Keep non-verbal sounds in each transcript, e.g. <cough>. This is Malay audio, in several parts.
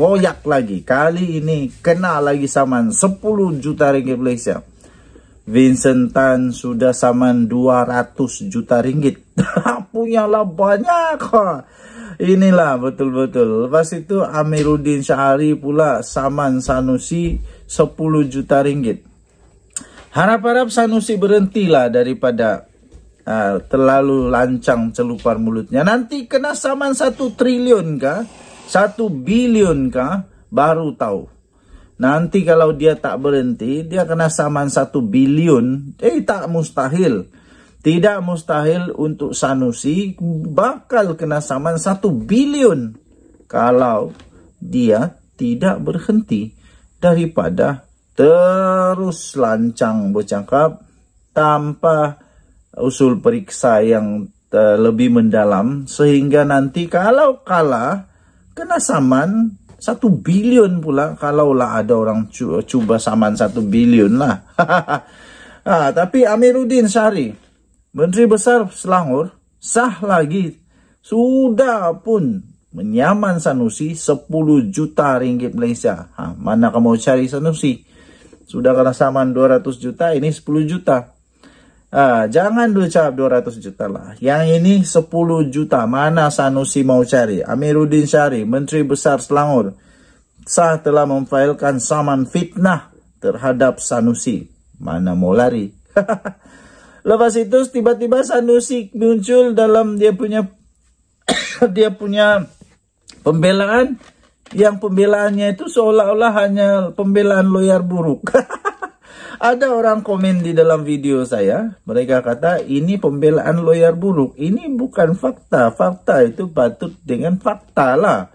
koyak lagi. Kali ini kena lagi saman 10 juta ringgit Malaysia. Vincent Tan sudah saman 200 juta ringgit. <laughs> Punya lah banyak. Ha. Inilah betul-betul. Lepas itu Amiruddin Syahari pula saman Sanusi 10 juta ringgit. Harap-harap Sanusi berhentilah daripada uh, terlalu lancang celupar mulutnya. Nanti kena saman 1 triliun kah? satu bilion kah baru tahu. Nanti kalau dia tak berhenti, dia kena saman satu bilion. Eh, tak mustahil. Tidak mustahil untuk Sanusi bakal kena saman satu bilion. Kalau dia tidak berhenti daripada terus lancang bercakap tanpa usul periksa yang eh, lebih mendalam sehingga nanti kalau kalah kena saman satu bilion pula kalaulah ada orang cuba saman satu bilion lah. <laughs> ha, tapi Amiruddin Syari, Menteri Besar Selangor, sah lagi sudah pun menyaman Sanusi 10 juta ringgit Malaysia. Ha, mana kamu cari Sanusi? Sudah kena saman 200 juta, ini 10 juta. Ah, jangan dulu cakap 200 juta lah. Yang ini 10 juta. Mana Sanusi mau cari? Amiruddin Syari, Menteri Besar Selangor. Sah telah memfailkan saman fitnah terhadap Sanusi. Mana mau lari? <laughs> Lepas itu tiba-tiba Sanusi muncul dalam dia punya <coughs> dia punya pembelaan yang pembelaannya itu seolah-olah hanya pembelaan loyar buruk. <laughs> ada orang komen di dalam video saya mereka kata ini pembelaan lawyer buruk ini bukan fakta fakta itu patut dengan fakta lah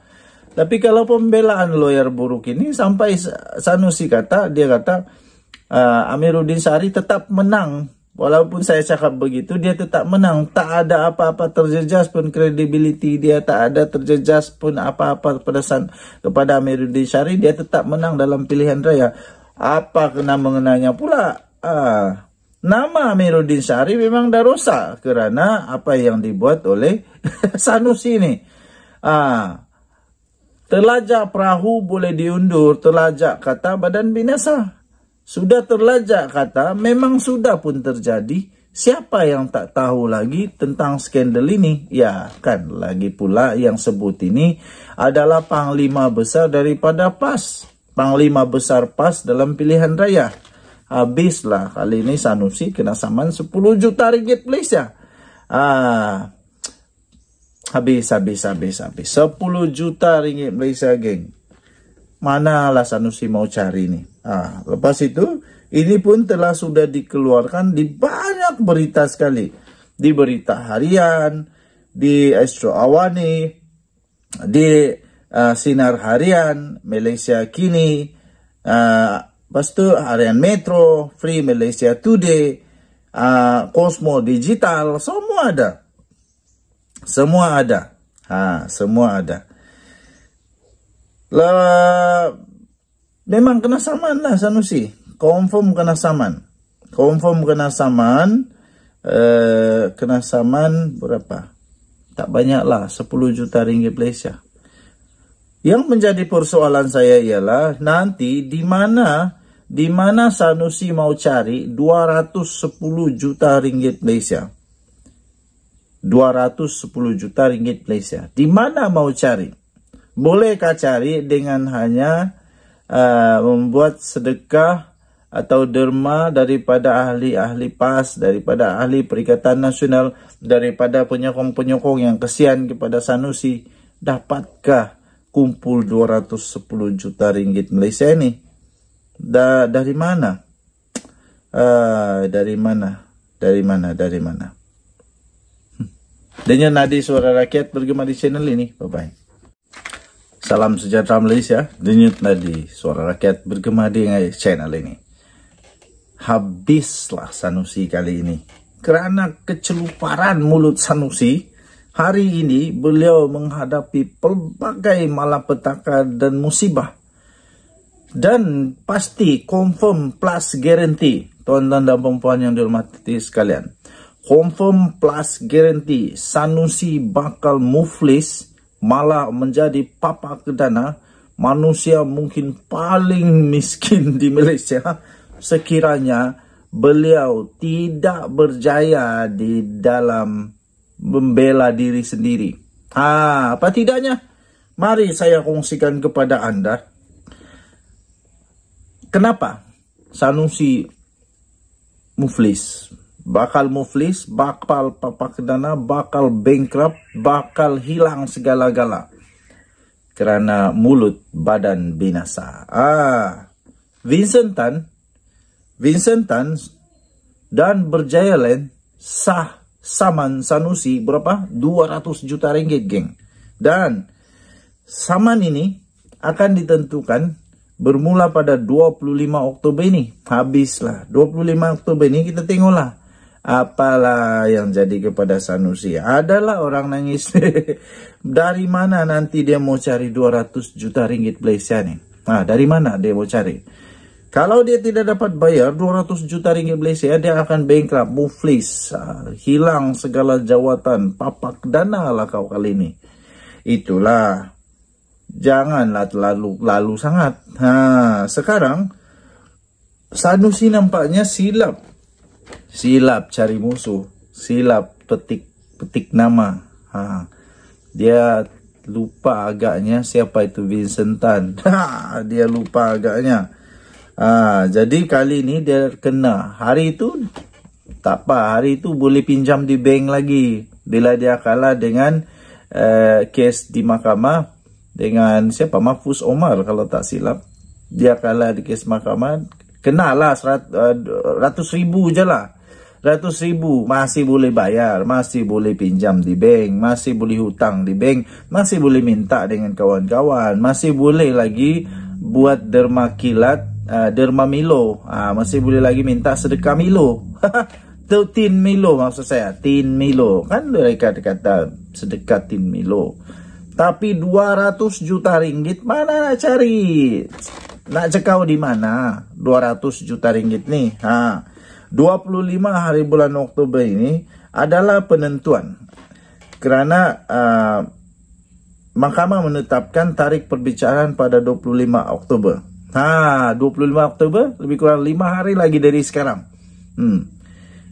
tapi kalau pembelaan lawyer buruk ini sampai Sanusi kata dia kata uh, Amiruddin Sari tetap menang walaupun saya cakap begitu dia tetap menang tak ada apa-apa terjejas pun kredibiliti dia tak ada terjejas pun apa-apa pedasan kepada Amiruddin Sari. dia tetap menang dalam pilihan raya apa kena mengenanya pula ah, nama Amiruddin Syari memang dah rosak kerana apa yang dibuat oleh <laughs> Sanusi ni ah, terlajak perahu boleh diundur terlajak kata badan binasa sudah terlajak kata memang sudah pun terjadi Siapa yang tak tahu lagi tentang skandal ini? Ya, kan lagi pula yang sebut ini adalah panglima besar daripada PAS. panglima besar PAS dalam pilihan raya. Habislah kali ini Sanusi kena saman 10 juta ringgit Malaysia. Ah, habis, habis, habis, habis. 10 juta ringgit Malaysia, geng. Mana lah Sanusi mau cari nih? Ah, lepas itu, ini pun telah sudah dikeluarkan di banyak berita sekali. Di berita harian, di Astro Awani, di uh, Sinar Harian, Malaysia Kini, uh, lepas tu Harian Metro, Free Malaysia Today, uh, Cosmo Digital, semua ada. Semua ada. Ha, semua ada. Lah, memang kena saman lah Sanusi. Confirm kena saman. Confirm kena saman. Uh, kena saman berapa? Tak banyak lah. 10 juta ringgit Malaysia. Yang menjadi persoalan saya ialah nanti di mana di mana Sanusi mau cari 210 juta ringgit Malaysia. 210 juta ringgit Malaysia. Di mana mau cari? Bolehkah cari dengan hanya uh, membuat sedekah atau derma daripada ahli-ahli PAS, daripada ahli Perikatan Nasional, daripada penyokong-penyokong yang kesian kepada Sanusi? Dapatkah kumpul 210 juta ringgit Malaysia ini. Da dari mana? Ah, dari mana? Dari mana? Dari mana? Dengan nadi suara rakyat bergema di channel ini. Bye-bye. Salam sejahtera Malaysia. Denyut nadi suara rakyat bergema di channel ini. Habislah Sanusi kali ini. Kerana keceluparan mulut Sanusi Hari ini beliau menghadapi pelbagai malapetaka dan musibah. Dan pasti confirm plus guarantee. Tuan-tuan dan perempuan yang dihormati sekalian. Confirm plus guarantee. Sanusi bakal muflis malah menjadi papa kedana manusia mungkin paling miskin di Malaysia sekiranya beliau tidak berjaya di dalam membela diri sendiri. Ah, apa tidaknya? Mari saya kongsikan kepada anda. Kenapa Sanusi muflis? Bakal muflis, bakal papakdana, bakal bankrupt, bakal hilang segala-gala. Kerana mulut badan binasa. Ah, Vincent Tan, Vincent Tan dan berjaya Land sah saman Sanusi berapa? 200 juta ringgit, geng. Dan saman ini akan ditentukan bermula pada 25 Oktober ini. Habislah. 25 Oktober ini kita tengoklah apalah yang jadi kepada Sanusi. Adalah orang nangis. <laughs> dari mana nanti dia mau cari 200 juta ringgit Malaysia ni? Nah, ha, dari mana dia mau cari? Kalau dia tidak dapat bayar 200 juta ringgit Malaysia, dia akan bankrupt, muflis, ah, hilang segala jawatan, papak dana lah kau kali ini. Itulah, janganlah terlalu lalu sangat. Ha, sekarang, Sanusi nampaknya silap. Silap cari musuh. Silap petik petik nama. Ha. Dia lupa agaknya siapa itu Vincent Tan. <laughs> Ha, dia lupa agaknya. Ha, jadi kali ni dia kena. Hari tu tak apa. Hari tu boleh pinjam di bank lagi. Bila dia kalah dengan uh, kes di mahkamah. Dengan siapa? Mahfuz Omar kalau tak silap. Dia kalah di kes mahkamah. Kenalah eh, ratus ribu je lah. Ratus ribu masih boleh bayar, masih boleh pinjam di bank, masih boleh hutang di bank, masih boleh minta dengan kawan-kawan, masih boleh lagi buat derma kilat uh, derma Milo. Uh, masih boleh lagi minta sedekah Milo. <laughs> tin Milo maksud saya. Tin Milo. Kan mereka kata sedekah tin Milo. Tapi 200 juta ringgit mana nak cari? Nak cekau di mana 200 juta ringgit ni? Ha. 25 hari bulan Oktober ini adalah penentuan. Kerana uh, mahkamah menetapkan tarik perbicaraan pada 25 Oktober. Ha, 25 Oktober lebih kurang 5 hari lagi dari sekarang. Hmm.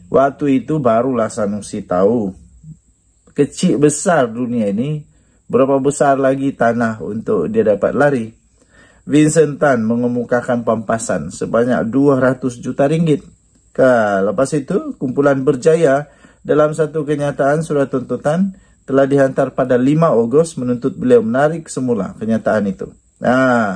Waktu itu barulah Sanusi tahu kecil besar dunia ini berapa besar lagi tanah untuk dia dapat lari. Vincent Tan mengemukakan pampasan sebanyak 200 juta ringgit. Ke lepas itu, kumpulan berjaya dalam satu kenyataan surat tuntutan telah dihantar pada 5 Ogos menuntut beliau menarik semula kenyataan itu. Nah, ha.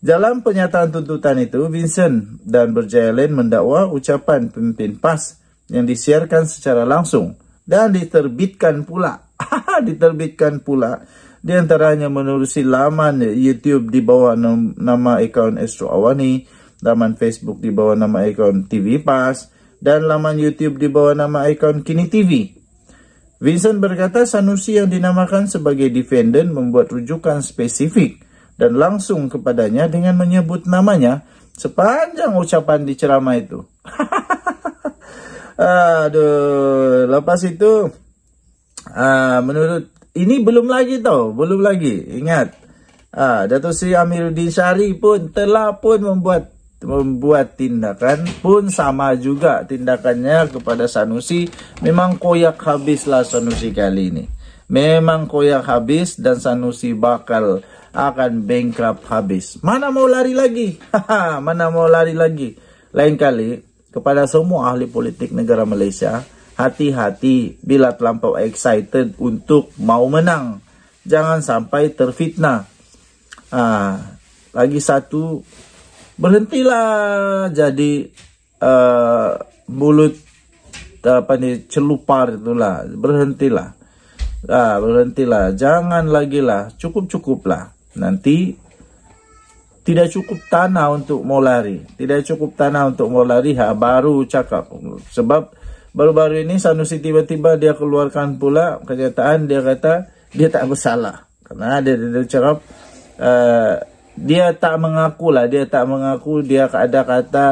Dalam pernyataan tuntutan itu, Vincent dan Berjaya Lane mendakwa ucapan pemimpin PAS yang disiarkan secara langsung dan diterbitkan pula. <laughs> diterbitkan pula di antaranya menerusi laman YouTube di bawah nama akaun Astro Awani, laman Facebook di bawah nama akaun TV PAS, dan laman YouTube di bawah nama akaun Kini TV. Vincent berkata Sanusi yang dinamakan sebagai defendant membuat rujukan spesifik dan langsung kepadanya dengan menyebut namanya sepanjang ucapan di ceramah itu. <laughs> Aduh, lepas itu uh, menurut ini belum lagi tau, belum lagi. Ingat, uh, ah, Dato' Sri Amiruddin Syari pun telah pun membuat membuat tindakan pun sama juga tindakannya kepada Sanusi memang koyak habislah Sanusi kali ini memang koyak habis dan Sanusi bakal akan bankrupt habis. Mana mau lari lagi? Mana mau lari lagi? Lain kali, kepada semua ahli politik negara Malaysia, hati-hati bila terlampau excited untuk mau menang. Jangan sampai terfitnah. Ah, lagi satu, berhentilah jadi uh, mulut apa ni celupar itulah berhentilah ah berhentilah jangan lagi lah cukup cukup lah nanti tidak cukup tanah untuk mau lari. Tidak cukup tanah untuk mau lari, ha, baru cakap. Sebab baru-baru ini Sanusi tiba-tiba dia keluarkan pula kenyataan dia kata dia tak bersalah. Karena dia, dia, dia cakap uh, dia tak mengaku lah, dia tak mengaku dia ada kata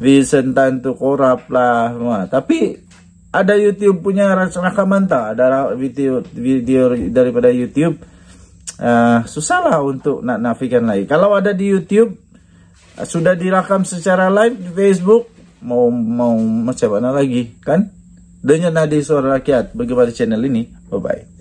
Vincent tu korap lah. Wah, ha, tapi ada YouTube punya rancangan tak? Ada video, video daripada YouTube uh, susahlah untuk nak nafikan lagi. Kalau ada di YouTube, uh, sudah dirakam secara live di Facebook, mau mau macam mana lagi, kan? Dengan nadi suara rakyat, bagaimana channel ini? Bye-bye.